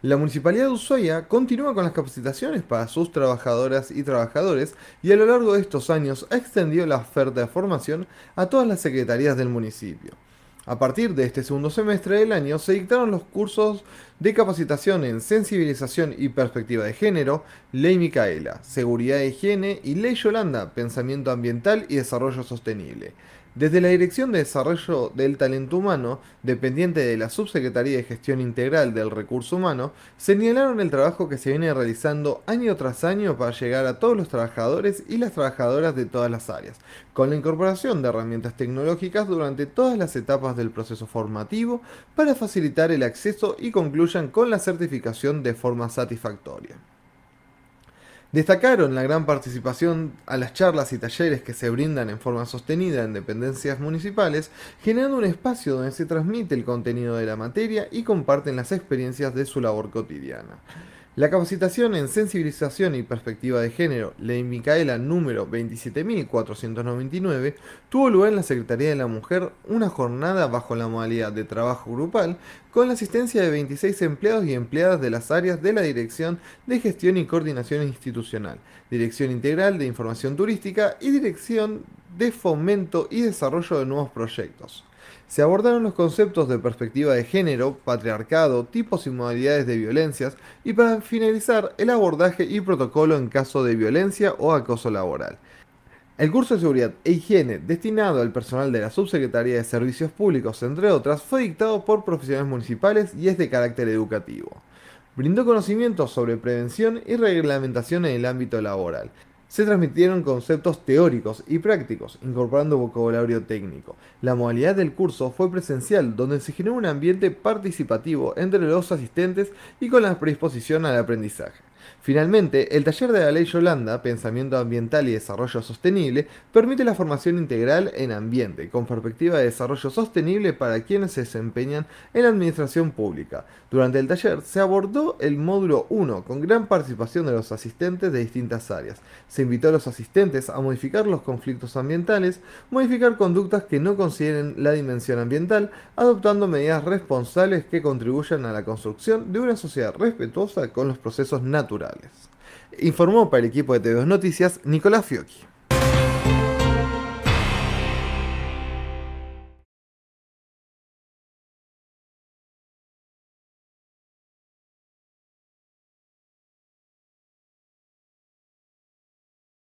La Municipalidad de Ushuaia continúa con las capacitaciones para sus trabajadoras y trabajadores y a lo largo de estos años ha extendido la oferta de formación a todas las secretarías del municipio. A partir de este segundo semestre del año se dictaron los cursos de capacitación en sensibilización y perspectiva de género, Ley Micaela, Seguridad de Higiene y Ley Yolanda, Pensamiento Ambiental y Desarrollo Sostenible. Desde la Dirección de Desarrollo del Talento Humano, dependiente de la Subsecretaría de Gestión Integral del Recurso Humano, señalaron el trabajo que se viene realizando año tras año para llegar a todos los trabajadores y las trabajadoras de todas las áreas, con la incorporación de herramientas tecnológicas durante todas las etapas del proceso formativo para facilitar el acceso y concluyan con la certificación de forma satisfactoria. Destacaron la gran participación a las charlas y talleres que se brindan en forma sostenida en dependencias municipales, generando un espacio donde se transmite el contenido de la materia y comparten las experiencias de su labor cotidiana. La capacitación en sensibilización y perspectiva de género, Ley Micaela número 27.499, tuvo lugar en la Secretaría de la Mujer una jornada bajo la modalidad de trabajo grupal con la asistencia de 26 empleados y empleadas de las áreas de la Dirección de Gestión y Coordinación Institucional, Dirección Integral de Información Turística y Dirección de fomento y desarrollo de nuevos proyectos. Se abordaron los conceptos de perspectiva de género, patriarcado, tipos y modalidades de violencias y para finalizar el abordaje y protocolo en caso de violencia o acoso laboral. El curso de seguridad e higiene destinado al personal de la Subsecretaría de Servicios Públicos, entre otras, fue dictado por profesionales municipales y es de carácter educativo. Brindó conocimientos sobre prevención y reglamentación en el ámbito laboral, se transmitieron conceptos teóricos y prácticos, incorporando vocabulario técnico. La modalidad del curso fue presencial, donde se generó un ambiente participativo entre los asistentes y con la predisposición al aprendizaje. Finalmente, el taller de la ley Yolanda, Pensamiento Ambiental y Desarrollo Sostenible, permite la formación integral en ambiente, con perspectiva de desarrollo sostenible para quienes se desempeñan en la administración pública. Durante el taller se abordó el módulo 1, con gran participación de los asistentes de distintas áreas. Se invitó a los asistentes a modificar los conflictos ambientales, modificar conductas que no consideren la dimensión ambiental, adoptando medidas responsables que contribuyan a la construcción de una sociedad respetuosa con los procesos naturales Informó para el equipo de TV2 Noticias Nicolás Fiocchi.